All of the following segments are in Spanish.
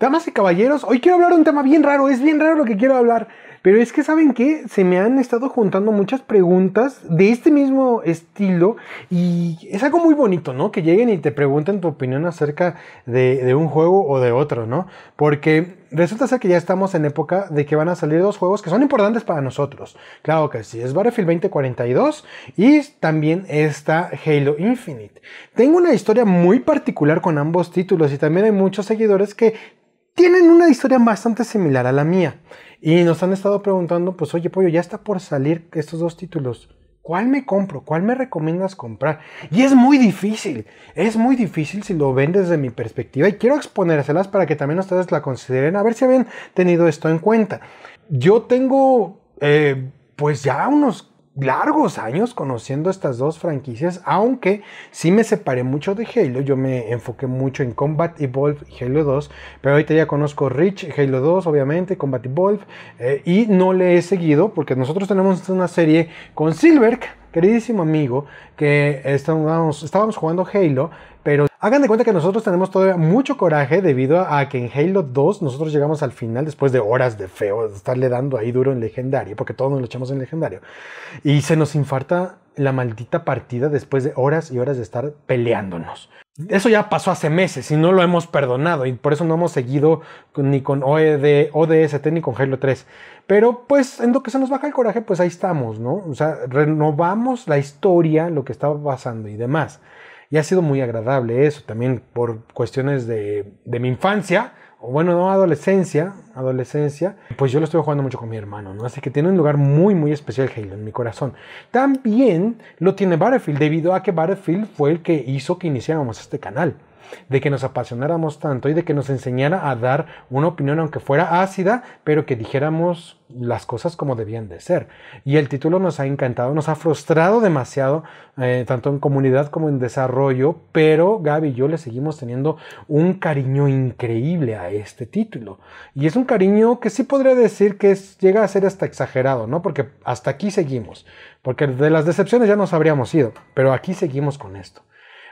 Damas y caballeros, hoy quiero hablar de un tema bien raro, es bien raro lo que quiero hablar, pero es que saben que se me han estado juntando muchas preguntas de este mismo estilo y es algo muy bonito, ¿no? Que lleguen y te pregunten tu opinión acerca de, un juego o de otro, ¿no? Porque resulta ser que ya estamos en época de que van a salir dos juegos que son importantes para nosotros. Claro que sí, es Battlefield 2042 y también está Halo Infinite. Tengo una historia muy particular con ambos títulos y también hay muchos seguidores que tienen una historia bastante similar a la mía. Y nos han estado preguntando, pues oye pollo, ya está por salir estos dos títulos. ¿Cuál me compro? ¿Cuál me recomiendas comprar? Y es muy difícil, es muy difícil si lo ven desde mi perspectiva y quiero exponérselas para que también ustedes la consideren, a ver si habían tenido esto en cuenta. Yo tengo, eh, pues ya unos largos años conociendo estas dos franquicias, aunque si me separé mucho de Halo, yo me enfoqué mucho en Combat Evolve y Halo 2, pero ahorita ya conozco Rich Halo 2 obviamente, Combat Evolve, eh, y no le he seguido porque nosotros tenemos una serie con Silver queridísimo amigo, que estábamos jugando Halo, pero Hagan de cuenta que nosotros tenemos todavía mucho coraje debido a que en Halo 2 nosotros llegamos al final después de horas de feo, de estarle dando ahí duro en legendario, porque todos nos lo echamos en legendario. Y se nos infarta la maldita partida después de horas y horas de estar peleándonos. Eso ya pasó hace meses y no lo hemos perdonado y por eso no hemos seguido ni con ODST e ni con Halo 3. Pero pues en lo que se nos baja el coraje, pues ahí estamos, ¿no? O sea, renovamos la historia, lo que estaba pasando y demás. Y ha sido muy agradable eso, también por cuestiones de, de mi infancia, o bueno, no adolescencia, adolescencia, pues yo lo estoy jugando mucho con mi hermano, ¿no? Así que tiene un lugar muy, muy especial Halo en mi corazón. También lo tiene Battlefield, debido a que Battlefield fue el que hizo que iniciáramos este canal de que nos apasionáramos tanto y de que nos enseñara a dar una opinión aunque fuera ácida, pero que dijéramos las cosas como debían de ser. Y el título nos ha encantado, nos ha frustrado demasiado, eh, tanto en comunidad como en desarrollo, pero Gaby y yo le seguimos teniendo un cariño increíble a este título. Y es un cariño que sí podría decir que llega a ser hasta exagerado, ¿no? Porque hasta aquí seguimos, porque de las decepciones ya nos habríamos ido, pero aquí seguimos con esto.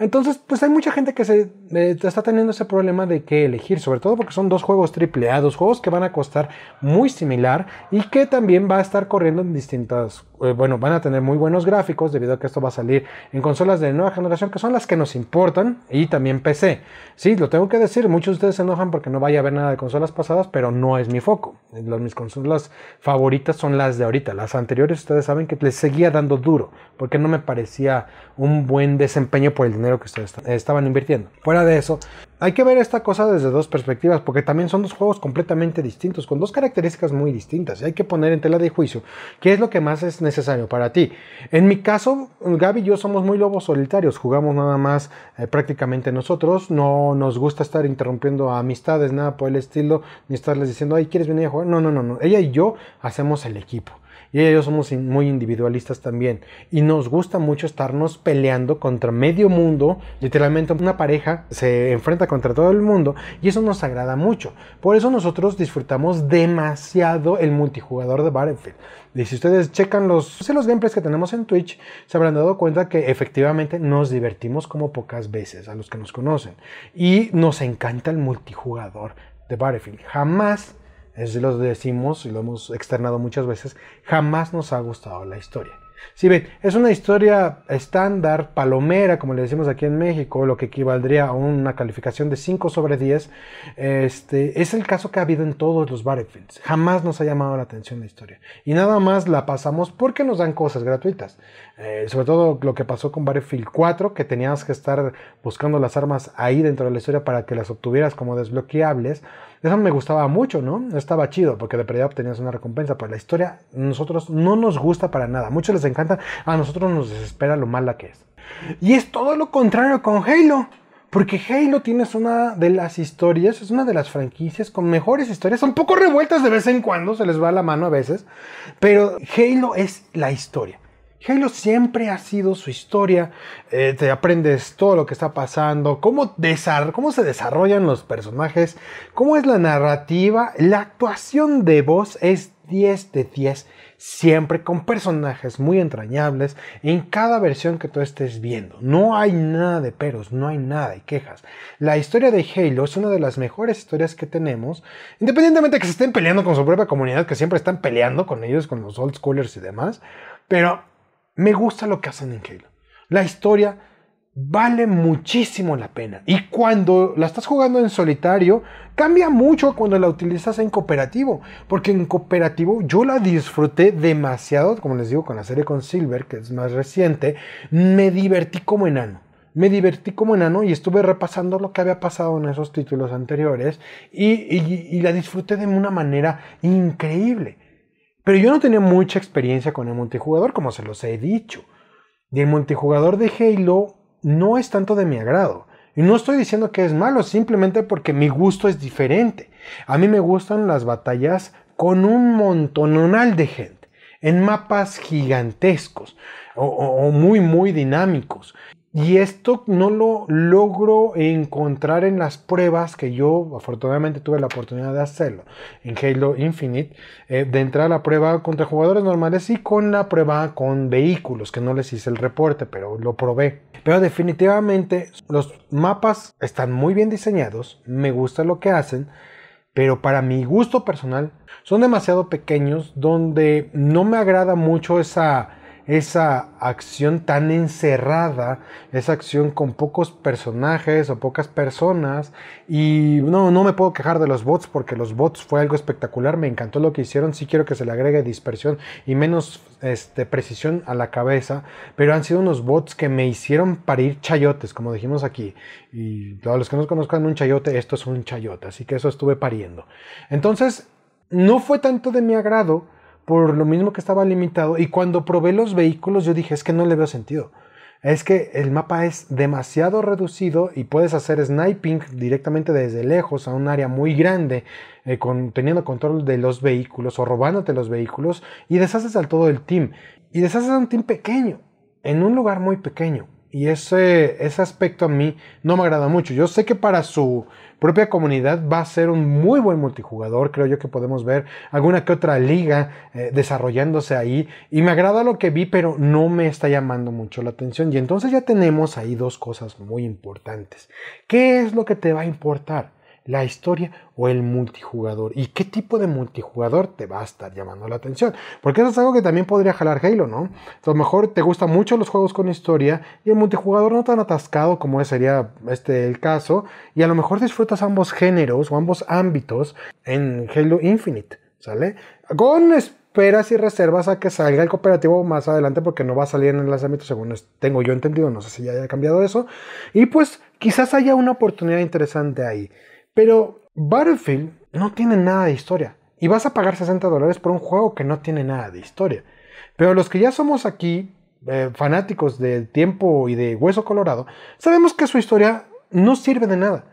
Entonces, pues hay mucha gente que se eh, está teniendo ese problema de qué elegir, sobre todo porque son dos juegos tripleados dos juegos que van a costar muy similar y que también va a estar corriendo en distintas, eh, bueno, van a tener muy buenos gráficos debido a que esto va a salir en consolas de nueva generación que son las que nos importan y también PC. Sí, lo tengo que decir, muchos de ustedes se enojan porque no vaya a ver nada de consolas pasadas, pero no es mi foco. mis consolas favoritas son las de ahorita, las anteriores ustedes saben que les seguía dando duro porque no me parecía un buen desempeño por el dinero que ustedes estaban invirtiendo. Fuera de eso, hay que ver esta cosa desde dos perspectivas, porque también son dos juegos completamente distintos, con dos características muy distintas. Y hay que poner en tela de juicio qué es lo que más es necesario para ti. En mi caso, Gaby y yo somos muy lobos solitarios, jugamos nada más eh, prácticamente nosotros, no nos gusta estar interrumpiendo amistades, nada por el estilo, ni estarles diciendo, ay, ¿quieres venir a jugar? No, no, no, no. Ella y yo hacemos el equipo y ellos somos muy individualistas también. Y nos gusta mucho estarnos peleando contra medio mundo. Literalmente una pareja se enfrenta contra todo el mundo y eso nos agrada mucho. Por eso nosotros disfrutamos demasiado el multijugador de Battlefield. Y si ustedes checan los, los gameplays que tenemos en Twitch, se habrán dado cuenta que efectivamente nos divertimos como pocas veces a los que nos conocen. Y nos encanta el multijugador de Battlefield. Jamás es lo decimos y lo hemos externado muchas veces, jamás nos ha gustado la historia. Si sí, ven, es una historia estándar, palomera, como le decimos aquí en México, lo que equivaldría a una calificación de 5 sobre 10. Este, es el caso que ha habido en todos los Battlefields. Jamás nos ha llamado la atención la historia. Y nada más la pasamos porque nos dan cosas gratuitas. Eh, sobre todo lo que pasó con Battlefield 4, que tenías que estar buscando las armas ahí dentro de la historia para que las obtuvieras como desbloqueables. Eso me gustaba mucho, ¿no? Estaba chido, porque de perdida obtenías una recompensa, pero la historia nosotros no nos gusta para nada. Muchos les encanta, a nosotros nos desespera lo mala que es. Y es todo lo contrario con Halo. Porque Halo tienes una de las historias, es una de las franquicias con mejores historias. Son poco revueltas de vez en cuando, se les va la mano a veces. Pero Halo es la historia. Halo siempre ha sido su historia. Eh, te aprendes todo lo que está pasando, cómo, cómo, se desarrollan los personajes, cómo es la narrativa. La actuación de voz es 10 de 10 siempre con personajes muy entrañables en cada versión que tú estés viendo. No hay nada de peros, no hay nada de quejas. La historia de Halo es una de las mejores historias que tenemos, independientemente de que se estén peleando con su propia comunidad, que siempre están peleando con ellos, con los old schoolers y demás, pero me gusta lo que hacen en Halo. La historia vale muchísimo la pena. Y cuando la estás jugando en solitario, cambia mucho cuando la utilizas en cooperativo. Porque en cooperativo yo la disfruté demasiado, como les digo, con la serie con Silver, que es más reciente. Me divertí como enano. Me divertí como enano y estuve repasando lo que había pasado en esos títulos anteriores y, la disfruté de una manera increíble. Pero yo no tenía mucha experiencia con el multijugador, como se los he dicho. Y el multijugador de Halo no es tanto de mi agrado. Y no estoy diciendo que es malo, simplemente porque mi gusto es diferente. A mí me gustan las batallas con un montononal de gente, en mapas gigantescos o, o muy, muy dinámicos. Y esto no lo logro encontrar en las pruebas que yo afortunadamente tuve la oportunidad de hacerlo en Halo Infinite, eh, de entrar a la prueba contra jugadores normales y con la prueba con vehículos, que no les hice el reporte, pero lo probé. Pero definitivamente los mapas están muy bien diseñados, me gusta lo que hacen, pero para mi gusto personal son demasiado pequeños donde no me agrada mucho esa esa acción tan encerrada, esa acción con pocos personajes o pocas personas. Y no, no me puedo quejar de los bots porque los bots fue algo espectacular, me encantó lo que hicieron, si quiero que se le agregue dispersión y menos este, precisión a la cabeza, pero han sido unos bots que me hicieron parir chayotes, como dijimos aquí. Y todos los que nos conozcan un chayote, esto es un chayote, así que eso estuve pariendo. Entonces, no fue tanto de mi agrado por lo mismo que estaba limitado. Y cuando probé los vehículos, yo dije, es que no le veo sentido. Es que el mapa es demasiado reducido y puedes hacer sniping directamente desde lejos a un área muy grande, eh, teniendo control de los vehículos o robándote los vehículos y deshaces al todo el team. Y deshaces a un team pequeño, en un lugar muy pequeño. Y ese, aspecto a mí no me agrada mucho. Yo sé que para su propia comunidad va a ser un muy buen multijugador. Creo yo que podemos ver alguna que otra liga eh, desarrollándose ahí. Y me agrada lo que vi, pero no me está llamando mucho la atención. Y entonces ya tenemos ahí dos cosas muy importantes. ¿Qué es lo que te va a importar? la historia o el multijugador. ¿Y qué tipo de multijugador te va a estar llamando la atención? Porque eso es algo que también podría jalar Halo, ¿no? A lo mejor te gustan mucho los juegos con historia y el multijugador no tan atascado como sería este el caso, y a lo mejor disfrutas ambos géneros o ambos ámbitos en Halo Infinite, ¿sale? Con esperas y reservas a que salga el cooperativo más adelante porque no va a salir en el lanzamiento según tengo yo entendido, no sé si ya haya cambiado eso. Y pues quizás haya una oportunidad interesante ahí. Pero Battlefield no tiene nada de historia. Y vas a pagar 60 dólares por un juego que no tiene nada de historia. Pero los que ya somos aquí, eh, fanáticos del tiempo y de Hueso Colorado, sabemos que su historia no sirve de nada.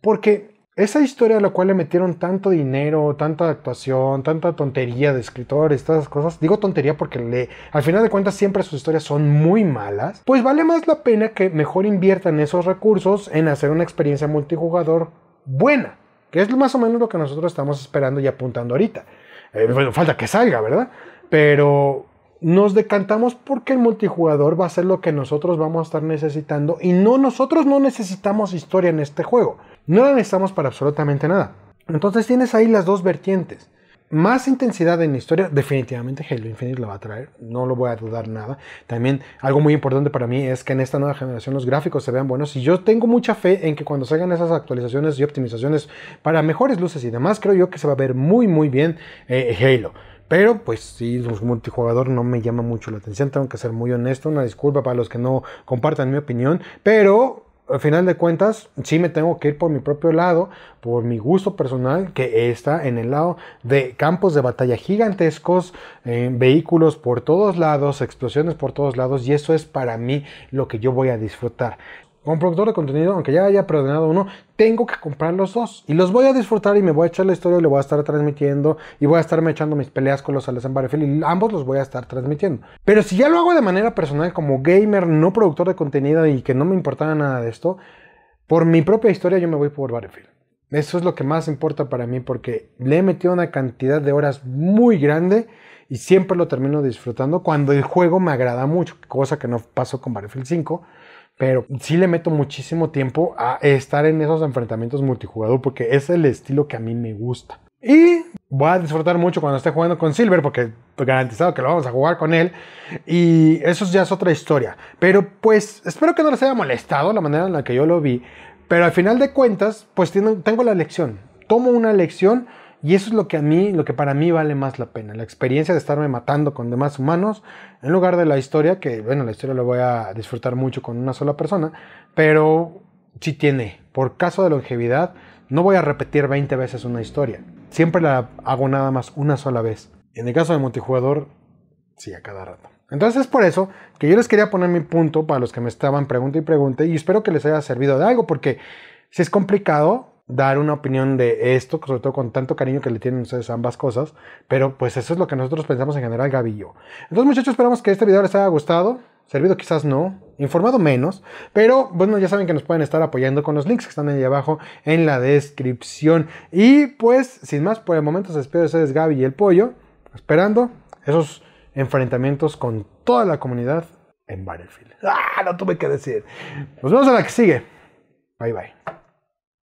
Porque esa historia a la cual le metieron tanto dinero, tanta actuación, tanta tontería de escritores, todas cosas, digo tontería porque al final de cuentas siempre sus historias son muy malas, pues vale más la pena que mejor inviertan esos recursos en hacer una experiencia multijugador buena, que es más o menos lo que nosotros estamos esperando y apuntando ahorita. Eh, bueno, falta que salga, ¿verdad? Pero nos decantamos porque el multijugador va a ser lo que nosotros vamos a estar necesitando y no nosotros no necesitamos historia en este juego. No la necesitamos para absolutamente nada. Entonces tienes ahí las dos vertientes más intensidad en la historia, definitivamente Halo Infinite lo va a traer, no lo voy a dudar nada. También algo muy importante para mí es que en esta nueva generación los gráficos se vean buenos y yo tengo mucha fe en que cuando salgan esas actualizaciones y optimizaciones para mejores luces y demás, creo yo que se va a ver muy muy bien eh, Halo. Pero pues sí, multijugador no me llama mucho la atención, tengo que ser muy honesto, una disculpa para los que no compartan mi opinión, pero al final de cuentas, sí me tengo que ir por mi propio lado, por mi gusto personal, que está en el lado de campos de batalla gigantescos, eh, vehículos por todos lados, explosiones por todos lados, y eso es para mí lo que yo voy a disfrutar. Como productor de contenido, aunque ya haya preordenado uno, tengo que comprar los dos. Y los voy a disfrutar y me voy a echar la historia y le voy a estar transmitiendo. Y voy a estarme echando mis peleas con los en Battlefield y ambos los voy a estar transmitiendo. Pero si ya lo hago de manera personal, como gamer, no productor de contenido y que no me importara nada de esto, por mi propia historia yo me voy por Battlefield. Eso es lo que más importa para mí porque le he metido una cantidad de horas muy grande y siempre lo termino disfrutando cuando el juego me agrada mucho, cosa que no pasó con Battlefield 5 pero sí le meto muchísimo tiempo a estar en esos enfrentamientos multijugador porque es el estilo que a mí me gusta. Y voy a disfrutar mucho cuando esté jugando con Silver porque pues, garantizado que lo vamos a jugar con él. Y eso ya es otra historia. Pero pues espero que no les haya molestado la manera en la que yo lo vi. Pero al final de cuentas, pues tengo la lección. Tomo una lección y eso es lo que a mí, lo que para mí vale más la pena, la experiencia de estarme matando con demás humanos, en lugar de la historia, que bueno, la historia la voy a disfrutar mucho con una sola persona, pero si tiene, por caso de longevidad, no voy a repetir 20 veces una historia, siempre la hago nada más una sola vez. En el caso de multijugador, sí, a cada rato. Entonces es por eso que yo les quería poner mi punto para los que me estaban pregunta y pregunta y espero que les haya servido de algo porque si es complicado, dar una opinión de esto, sobre todo con tanto cariño que le tienen ustedes ambas cosas, pero pues eso es lo que nosotros pensamos en general, yo, Entonces, muchachos, esperamos que este video les haya gustado. Servido quizás no, informado menos, pero bueno, ya saben que nos pueden estar apoyando con los links que están ahí abajo en la descripción. Y pues, sin más, por el momento se despide de ustedes Gaby y el pollo, esperando esos enfrentamientos con toda la comunidad en Battlefield. ¡Ah! No tuve que decir. Nos vemos en la que sigue. Bye bye.